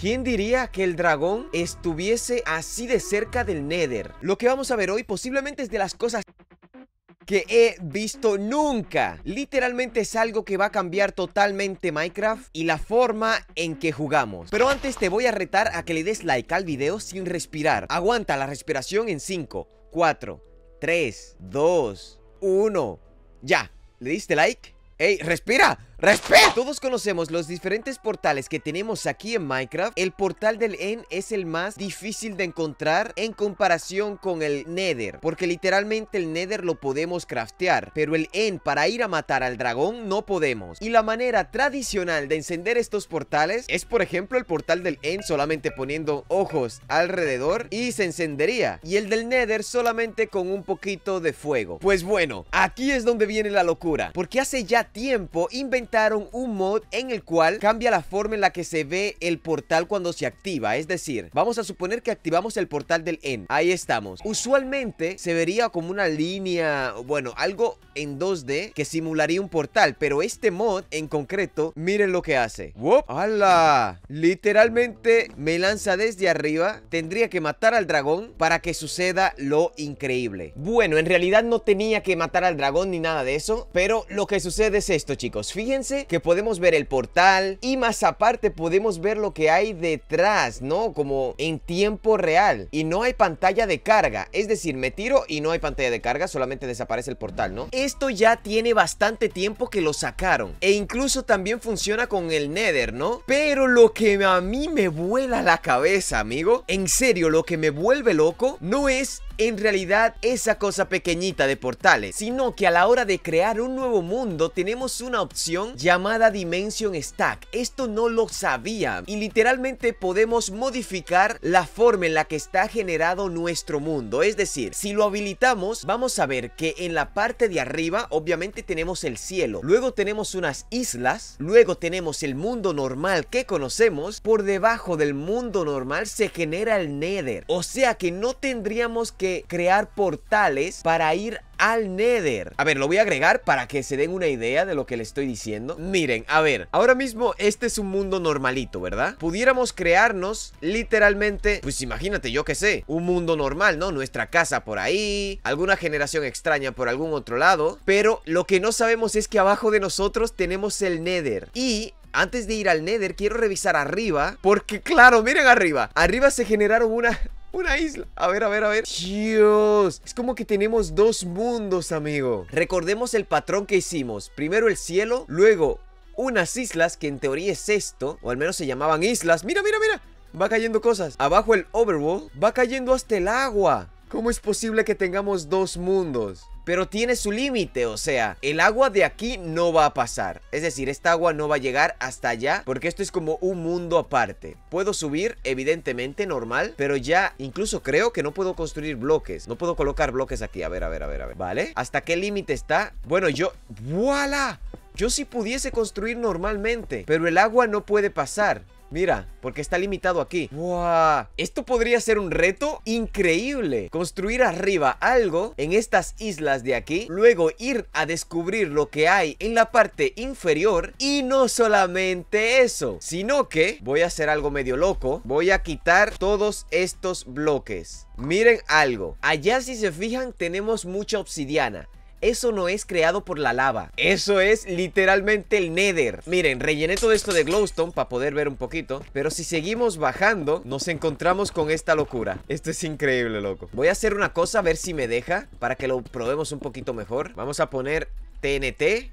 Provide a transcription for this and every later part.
¿Quién diría que el dragón estuviese así de cerca del Nether? Lo que vamos a ver hoy posiblemente es de las cosas que he visto nunca. Literalmente es algo que va a cambiar totalmente Minecraft y la forma en que jugamos. Pero antes te voy a retar a que le des like al video sin respirar. Aguanta la respiración en 5, 4, 3, 2, 1. Ya, ¿le diste like? ¡Ey, respira! ¡Respeto! Todos conocemos los diferentes portales que tenemos aquí en Minecraft El portal del End es el más difícil de encontrar en comparación con el Nether Porque literalmente el Nether lo podemos craftear Pero el End para ir a matar al dragón no podemos Y la manera tradicional de encender estos portales es por ejemplo el portal del End solamente poniendo ojos alrededor y se encendería Y el del Nether solamente con un poquito de fuego Pues bueno, aquí es donde viene la locura Porque hace ya tiempo inventamos un mod en el cual cambia la forma en la que se ve el portal cuando se activa. Es decir, vamos a suponer que activamos el portal del N, Ahí estamos. Usualmente se vería como una línea, bueno, algo en 2D que simularía un portal. Pero este mod en concreto, miren lo que hace. ¡Wop! ¡Hala! Literalmente me lanza desde arriba. Tendría que matar al dragón para que suceda lo increíble. Bueno, en realidad no tenía que matar al dragón ni nada de eso. Pero lo que sucede es esto, chicos. Fíjense que podemos ver el portal y más aparte podemos ver lo que hay detrás, ¿no? Como en tiempo real y no hay pantalla de carga, es decir, me tiro y no hay pantalla de carga, solamente desaparece el portal, ¿no? Esto ya tiene bastante tiempo que lo sacaron e incluso también funciona con el Nether, ¿no? Pero lo que a mí me vuela la cabeza, amigo, en serio, lo que me vuelve loco no es en realidad esa cosa pequeñita de portales, sino que a la hora de crear un nuevo mundo tenemos una opción llamada Dimension Stack. Esto no lo sabía y literalmente podemos modificar la forma en la que está generado nuestro mundo. Es decir, si lo habilitamos, vamos a ver que en la parte de arriba obviamente tenemos el cielo, luego tenemos unas islas, luego tenemos el mundo normal que conocemos, por debajo del mundo normal se genera el Nether, o sea que no tendríamos que crear portales para ir al Nether. A ver, lo voy a agregar para que se den una idea de lo que le estoy diciendo. Miren, a ver, ahora mismo este es un mundo normalito, ¿verdad? Pudiéramos crearnos literalmente, pues imagínate, yo qué sé, un mundo normal, ¿no? Nuestra casa por ahí, alguna generación extraña por algún otro lado, pero lo que no sabemos es que abajo de nosotros tenemos el Nether y antes de ir al Nether, quiero revisar arriba. Porque, claro, miren arriba. Arriba se generaron una, una isla. A ver, a ver, a ver. Dios. Es como que tenemos dos mundos, amigo. Recordemos el patrón que hicimos. Primero el cielo, luego unas islas, que en teoría es esto. O al menos se llamaban islas. Mira, mira, mira. Va cayendo cosas. Abajo el overworld. Va cayendo hasta el agua. ¿Cómo es posible que tengamos dos mundos? pero tiene su límite, o sea, el agua de aquí no va a pasar. Es decir, esta agua no va a llegar hasta allá, porque esto es como un mundo aparte. Puedo subir, evidentemente, normal, pero ya incluso creo que no puedo construir bloques. No puedo colocar bloques aquí. A ver, a ver, a ver, a ver. ¿Vale? ¿Hasta qué límite está? Bueno, yo... ¡Voilà! Yo sí pudiese construir normalmente, pero el agua no puede pasar. Mira, porque está limitado aquí. ¡Wow! Esto podría ser un reto increíble. Construir arriba algo en estas islas de aquí. Luego ir a descubrir lo que hay en la parte inferior. Y no solamente eso, sino que voy a hacer algo medio loco. Voy a quitar todos estos bloques. Miren algo. Allá si se fijan tenemos mucha obsidiana eso no es creado por la lava. Eso es literalmente el Nether. Miren, rellené todo esto de glowstone para poder ver un poquito. Pero si seguimos bajando, nos encontramos con esta locura. Esto es increíble, loco. Voy a hacer una cosa, a ver si me deja, para que lo probemos un poquito mejor. Vamos a poner TNT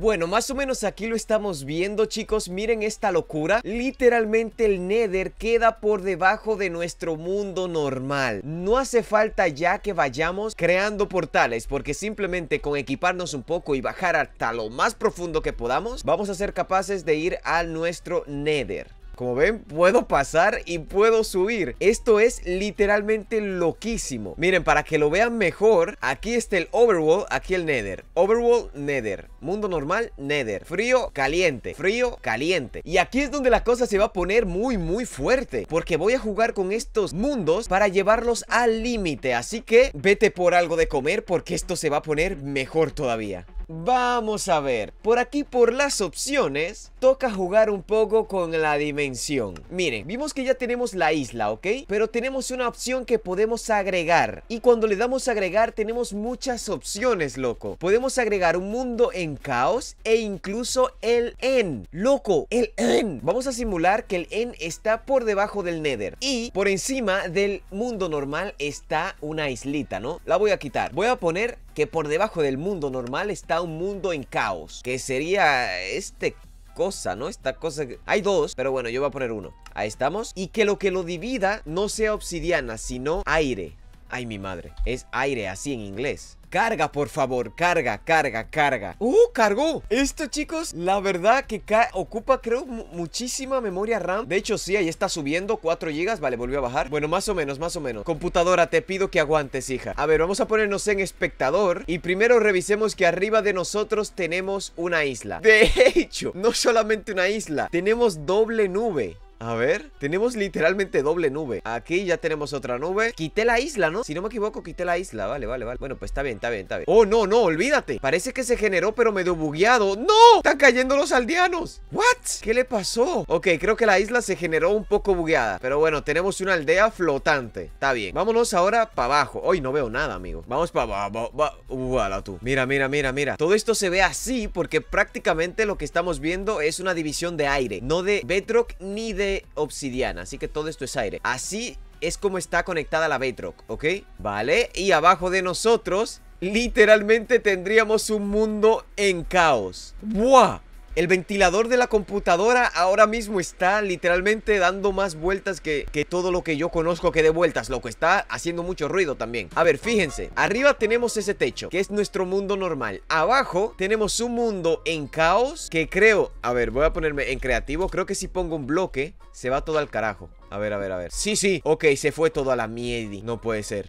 bueno, más o menos aquí lo estamos viendo chicos, miren esta locura Literalmente el Nether queda por debajo de nuestro mundo normal No hace falta ya que vayamos creando portales Porque simplemente con equiparnos un poco y bajar hasta lo más profundo que podamos Vamos a ser capaces de ir a nuestro Nether como ven, puedo pasar y puedo subir. Esto es literalmente loquísimo. Miren, para que lo vean mejor, aquí está el Overworld, aquí el Nether. Overworld, Nether. Mundo normal, Nether. Frío, caliente. Frío, caliente. Y aquí es donde la cosa se va a poner muy, muy fuerte. Porque voy a jugar con estos mundos para llevarlos al límite. Así que vete por algo de comer porque esto se va a poner mejor todavía. Vamos a ver, por aquí por las opciones, toca jugar un poco con la dimensión. Miren, vimos que ya tenemos la isla, ¿ok? Pero tenemos una opción que podemos agregar. Y cuando le damos agregar, tenemos muchas opciones, loco. Podemos agregar un mundo en caos e incluso el N Loco, el N Vamos a simular que el N está por debajo del nether. Y por encima del mundo normal está una islita, ¿no? La voy a quitar. Voy a poner que por debajo del mundo normal está un mundo en caos, que sería este cosa, ¿no? Esta cosa... Hay dos, pero bueno, yo voy a poner uno. Ahí estamos. Y que lo que lo divida no sea obsidiana, sino aire. Ay, mi madre. Es aire, así en inglés. Carga, por favor, carga, carga, carga ¡Uh, cargó! Esto, chicos, la verdad que ocupa, creo, muchísima memoria RAM De hecho, sí, ahí está subiendo 4 GB, vale, volvió a bajar Bueno, más o menos, más o menos Computadora, te pido que aguantes, hija A ver, vamos a ponernos en espectador Y primero revisemos que arriba de nosotros tenemos una isla De hecho, no solamente una isla Tenemos doble nube a ver, tenemos literalmente doble nube Aquí ya tenemos otra nube Quité la isla, ¿no? Si no me equivoco, quité la isla Vale, vale, vale Bueno, pues está bien, está bien, está bien Oh, no, no, olvídate Parece que se generó, pero medio bugueado ¡No! ¡Están cayendo los aldeanos! ¿What? ¿Qué le pasó? Ok, creo que la isla se generó un poco bugueada Pero bueno, tenemos una aldea flotante Está bien Vámonos ahora para abajo Hoy no veo nada, amigo Vamos para abajo Uala tú Mira, mira, mira, mira Todo esto se ve así porque prácticamente lo que estamos viendo es una división de aire No de bedrock ni de obsidiana, así que todo esto es aire. Así es como está conectada la bedrock, ¿ok? Vale, y abajo de nosotros literalmente tendríamos un mundo en caos. ¡Buah! El ventilador de la computadora ahora mismo está literalmente dando más vueltas que, que todo lo que yo conozco que dé vueltas, Lo que Está haciendo mucho ruido también. A ver, fíjense. Arriba tenemos ese techo, que es nuestro mundo normal. Abajo tenemos un mundo en caos que creo... A ver, voy a ponerme en creativo. Creo que si pongo un bloque, se va todo al carajo. A ver, a ver, a ver. Sí, sí. Ok, se fue todo a la miedi No puede ser.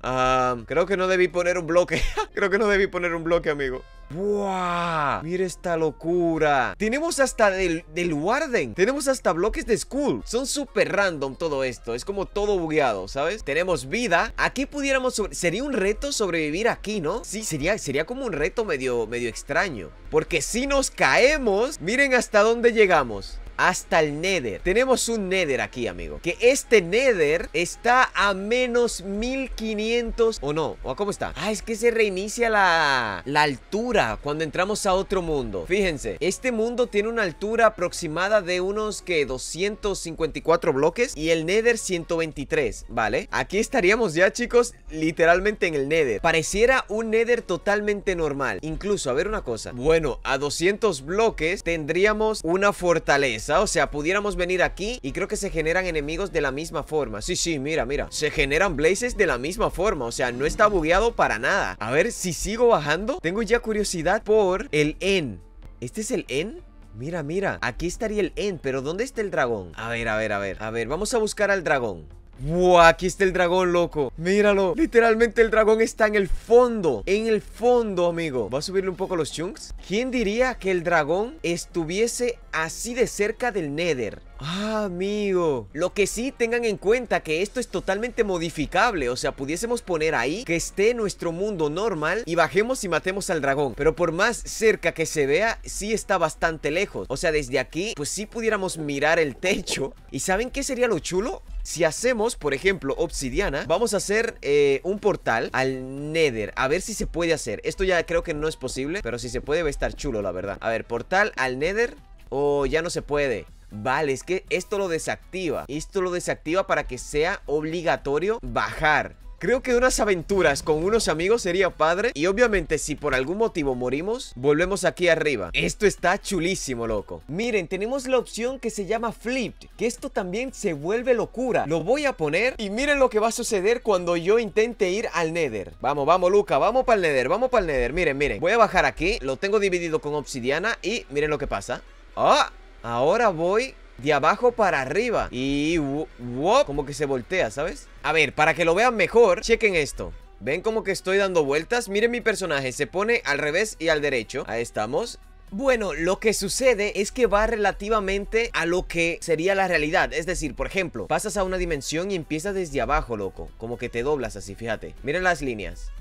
creo que no debí poner un bloque. creo que no debí poner un bloque, amigo. ¡Buah! Mira esta locura. Tenemos hasta del, del Warden. Tenemos hasta bloques de school Son súper random todo esto. Es como todo bugueado, ¿sabes? Tenemos vida. Aquí pudiéramos... sobrevivir? Sería un reto sobrevivir aquí, ¿no? Sí, sería, sería como un reto medio, medio extraño. Porque si nos caemos... Miren hasta dónde llegamos hasta el Nether. Tenemos un Nether aquí, amigo. Que este Nether está a menos 1500. ¿O no? cómo está? Ah, es que se reinicia la, la altura cuando entramos a otro mundo. Fíjense, este mundo tiene una altura aproximada de unos que 254 bloques y el Nether 123, ¿vale? Aquí estaríamos ya, chicos, literalmente en el Nether. Pareciera un Nether totalmente normal. Incluso, a ver una cosa. Bueno, a 200 bloques tendríamos una fortaleza o sea, pudiéramos venir aquí y creo que se generan enemigos de la misma forma Sí, sí, mira, mira, se generan blazes de la misma forma, o sea, no está bugueado para nada A ver, si sigo bajando, tengo ya curiosidad por el N ¿Este es el N? Mira, mira, aquí estaría el N pero ¿dónde está el dragón? A ver, a ver, a ver, a ver, vamos a buscar al dragón ¡Wow! Aquí está el dragón, loco Míralo, literalmente el dragón está en el fondo En el fondo, amigo Va a subirle un poco los chunks ¿Quién diría que el dragón estuviese así de cerca del Nether? Ah, amigo. Lo que sí tengan en cuenta que esto es totalmente modificable. O sea, pudiésemos poner ahí que esté nuestro mundo normal y bajemos y matemos al dragón. Pero por más cerca que se vea, sí está bastante lejos. O sea, desde aquí, pues sí pudiéramos mirar el techo. ¿Y saben qué sería lo chulo? Si hacemos, por ejemplo, obsidiana Vamos a hacer eh, un portal al Nether A ver si se puede hacer Esto ya creo que no es posible Pero si se puede va a estar chulo, la verdad A ver, portal al Nether O oh, ya no se puede Vale, es que esto lo desactiva. Esto lo desactiva para que sea obligatorio bajar. Creo que unas aventuras con unos amigos sería padre Y obviamente si por algún motivo morimos Volvemos aquí arriba Esto está chulísimo, loco Miren, tenemos la opción que se llama Flipped Que esto también se vuelve locura Lo voy a poner y miren lo que va a suceder Cuando yo intente ir al Nether Vamos, vamos, Luca, vamos para el Nether, vamos para el Nether Miren, miren, voy a bajar aquí Lo tengo dividido con obsidiana y miren lo que pasa ¡Ah! Ahora voy de abajo para arriba Y... Wow, como que se voltea, ¿sabes? A ver, para que lo vean mejor, chequen esto ¿Ven como que estoy dando vueltas? Miren mi personaje, se pone al revés y al derecho Ahí estamos bueno, lo que sucede es que va relativamente a lo que sería la realidad. Es decir, por ejemplo, pasas a una dimensión y empiezas desde abajo, loco. Como que te doblas así, fíjate. Miren las líneas.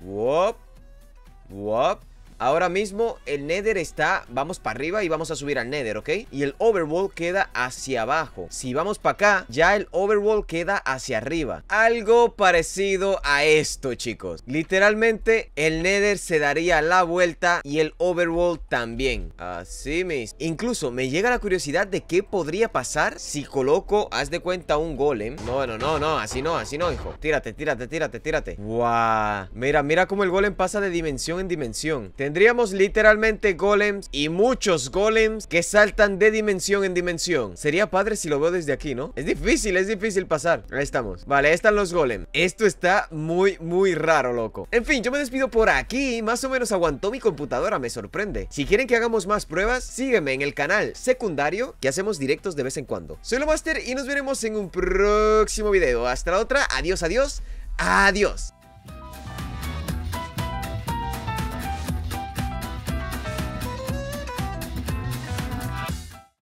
Wop. Wop. Ahora mismo el Nether está, vamos para arriba y vamos a subir al Nether, ¿ok? Y el Overworld queda hacia abajo. Si vamos para acá, ya el Overworld queda hacia arriba. Algo parecido a esto, chicos. Literalmente el Nether se daría la vuelta y el Overworld también. Así mis. Incluso me llega la curiosidad de qué podría pasar si coloco, haz de cuenta, un golem. No, no, no, no, así no, así no, hijo. Tírate, tírate, tírate, tírate. Wow. Mira, mira cómo el golem pasa de dimensión en dimensión. Te Tendríamos literalmente golems y muchos golems que saltan de dimensión en dimensión. Sería padre si lo veo desde aquí, ¿no? Es difícil, es difícil pasar. Ahí estamos. Vale, ahí están los golems. Esto está muy, muy raro, loco. En fin, yo me despido por aquí. Más o menos aguantó mi computadora, me sorprende. Si quieren que hagamos más pruebas, sígueme en el canal secundario que hacemos directos de vez en cuando. Soy Lomaster y nos veremos en un próximo video. Hasta la otra. Adiós, adiós. Adiós.